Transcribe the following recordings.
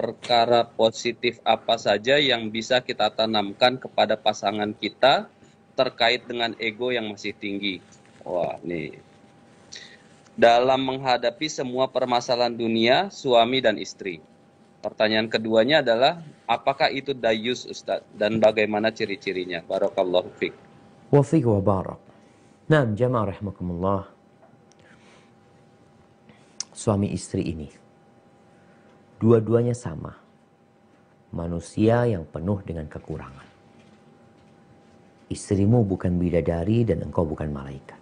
perkara positif apa saja yang bisa kita tanamkan kepada pasangan kita terkait dengan ego yang masih tinggi. Wah, nih. Dalam menghadapi semua permasalahan dunia, suami dan istri. Pertanyaan keduanya adalah, apakah itu dayus Ustaz Dan bagaimana ciri-cirinya? Barakallahu fiqh. Wafiq wa barak. Nah, jamaah rahmakumullah. Suami istri ini dua-duanya sama. Manusia yang penuh dengan kekurangan. Istrimu bukan bidadari dan engkau bukan malaikat.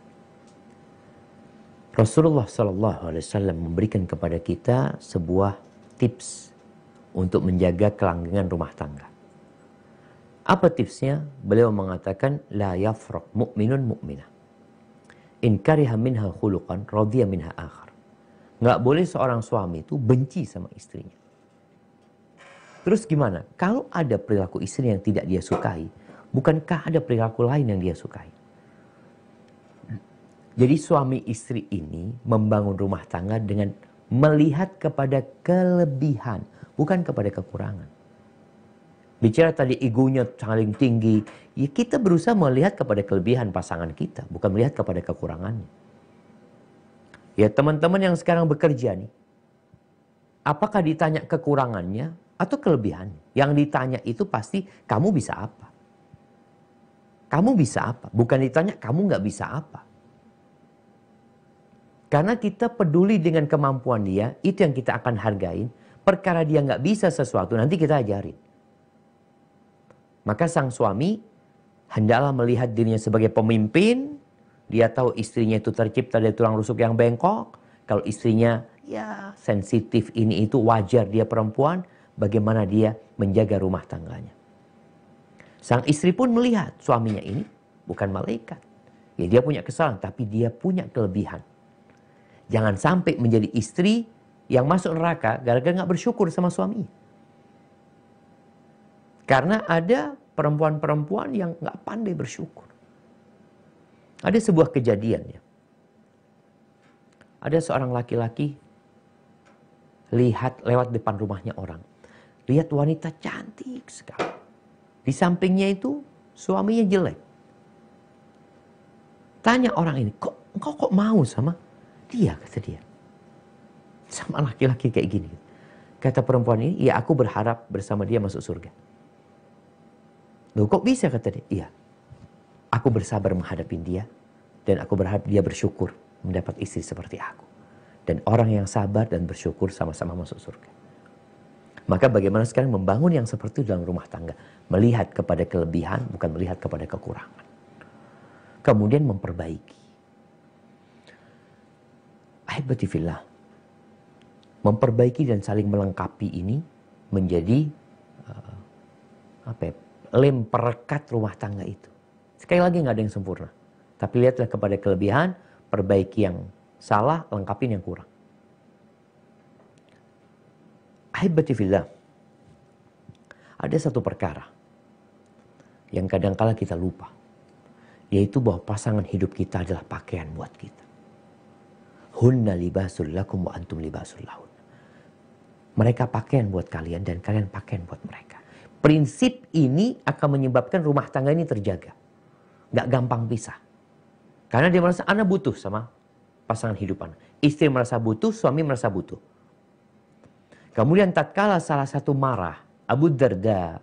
Rasulullah Shallallahu Alaihi Wasallam memberikan kepada kita sebuah tips untuk menjaga kelanggengan rumah tangga. Apa tipsnya? Beliau mengatakan la yafraq mukminun mukmina In kariha minha khuluqan minha akhar. Nggak boleh seorang suami itu benci sama istrinya. Terus gimana? Kalau ada perilaku istri yang tidak dia sukai, bukankah ada perilaku lain yang dia sukai? Jadi suami istri ini membangun rumah tangga dengan melihat kepada kelebihan, bukan kepada kekurangan. Bicara tadi egonya saling tinggi, ya kita berusaha melihat kepada kelebihan pasangan kita, bukan melihat kepada kekurangannya. Ya teman-teman yang sekarang bekerja nih. Apakah ditanya kekurangannya atau kelebihannya? Yang ditanya itu pasti kamu bisa apa. Kamu bisa apa? Bukan ditanya kamu nggak bisa apa. Karena kita peduli dengan kemampuan dia, itu yang kita akan hargain. Perkara dia nggak bisa sesuatu, nanti kita ajarin. Maka sang suami hendaklah melihat dirinya sebagai pemimpin, dia tahu istrinya itu tercipta dari tulang rusuk yang bengkok. Kalau istrinya ya sensitif ini itu wajar dia perempuan. Bagaimana dia menjaga rumah tangganya. Sang istri pun melihat suaminya ini bukan malaikat. Ya dia punya kesalahan tapi dia punya kelebihan. Jangan sampai menjadi istri yang masuk neraka gara-gara gak bersyukur sama suami. Karena ada perempuan-perempuan yang gak pandai bersyukur. Ada sebuah kejadian ya. Ada seorang laki-laki lihat lewat depan rumahnya orang. Lihat wanita cantik sekali. Di sampingnya itu suaminya jelek. Tanya orang ini, kok engkau kok mau sama dia? Kata dia. Sama laki-laki kayak gini. Kata perempuan ini, ya aku berharap bersama dia masuk surga. Loh kok bisa kata dia? Iya, Aku bersabar menghadapi dia dan aku berharap dia bersyukur mendapat istri seperti aku. Dan orang yang sabar dan bersyukur sama-sama masuk surga. Maka bagaimana sekarang membangun yang seperti dalam rumah tangga? Melihat kepada kelebihan, bukan melihat kepada kekurangan. Kemudian memperbaiki. Ahibatifillah. Memperbaiki dan saling melengkapi ini menjadi uh, apa ya, lem perekat rumah tangga itu. Sekali lagi nggak ada yang sempurna. Tapi lihatlah kepada kelebihan, perbaiki yang salah, lengkapin yang kurang. Ahibati fillah. Ada satu perkara yang kadangkala kita lupa. Yaitu bahwa pasangan hidup kita adalah pakaian buat kita. Hunna libasul lakum wa antum libasul lahun. Mereka pakaian buat kalian dan kalian pakaian buat mereka. Prinsip ini akan menyebabkan rumah tangga ini terjaga nggak gampang pisah. Karena dia merasa anak butuh sama pasangan hidup Istri merasa butuh, suami merasa butuh. Kemudian tatkala salah satu marah, Abu Darda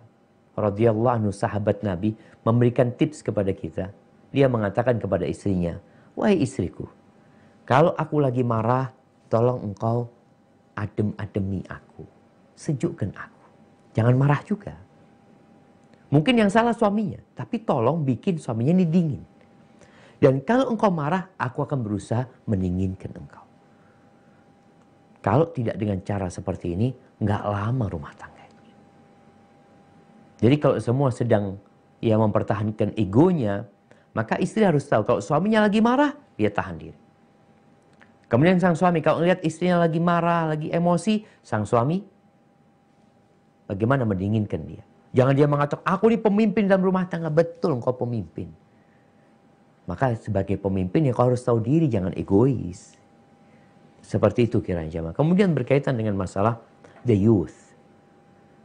radhiyallahu anhu sahabat Nabi memberikan tips kepada kita. Dia mengatakan kepada istrinya, "Wahai istriku, kalau aku lagi marah, tolong engkau adem-ademi aku, sejukkan aku. Jangan marah juga." Mungkin yang salah suaminya, tapi tolong bikin suaminya ini dingin. Dan kalau engkau marah, aku akan berusaha mendinginkan engkau. Kalau tidak dengan cara seperti ini, nggak lama rumah tangga Jadi kalau semua sedang ya mempertahankan egonya, maka istri harus tahu kalau suaminya lagi marah, dia tahan diri. Kemudian sang suami kalau melihat istrinya lagi marah, lagi emosi, sang suami bagaimana mendinginkan dia? Jangan dia mengatakan, aku ini pemimpin dalam rumah tangga. Betul engkau pemimpin. Maka sebagai pemimpin ya kau harus tahu diri, jangan egois. Seperti itu kiranya jamaah. Kemudian berkaitan dengan masalah the youth.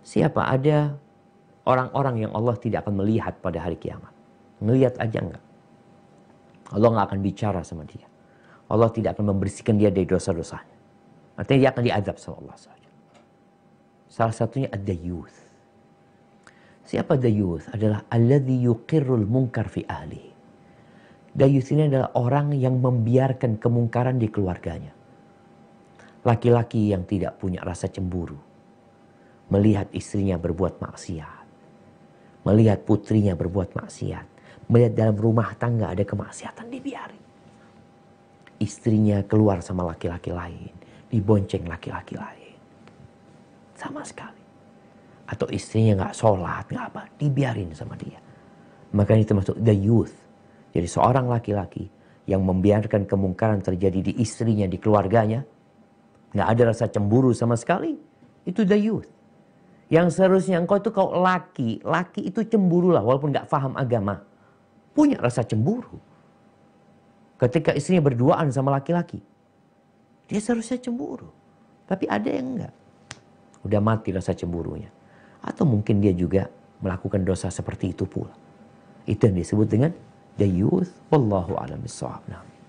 Siapa ada orang-orang yang Allah tidak akan melihat pada hari kiamat. Melihat aja enggak. Allah enggak akan bicara sama dia. Allah tidak akan membersihkan dia dari dosa-dosanya. Artinya dia akan diadab sama Allah saja. Salah satunya ada youth Siapa dayus Adalah alladhi yuqirrul munkar fi ahli. Dayuth ini adalah orang yang membiarkan kemungkaran di keluarganya. Laki-laki yang tidak punya rasa cemburu. Melihat istrinya berbuat maksiat. Melihat putrinya berbuat maksiat. Melihat dalam rumah tangga ada kemaksiatan dibiarin. Istrinya keluar sama laki-laki lain. Dibonceng laki-laki lain. Sama sekali atau istrinya nggak sholat nggak apa dibiarin sama dia maka itu termasuk the youth jadi seorang laki-laki yang membiarkan kemungkaran terjadi di istrinya di keluarganya nggak ada rasa cemburu sama sekali itu the youth yang seharusnya engkau itu kau laki laki itu cemburu lah walaupun nggak paham agama punya rasa cemburu ketika istrinya berduaan sama laki-laki dia seharusnya cemburu tapi ada yang enggak udah mati rasa cemburunya atau mungkin dia juga melakukan dosa seperti itu pula. Itu yang disebut dengan the Wallahu alam bisawab. Nah.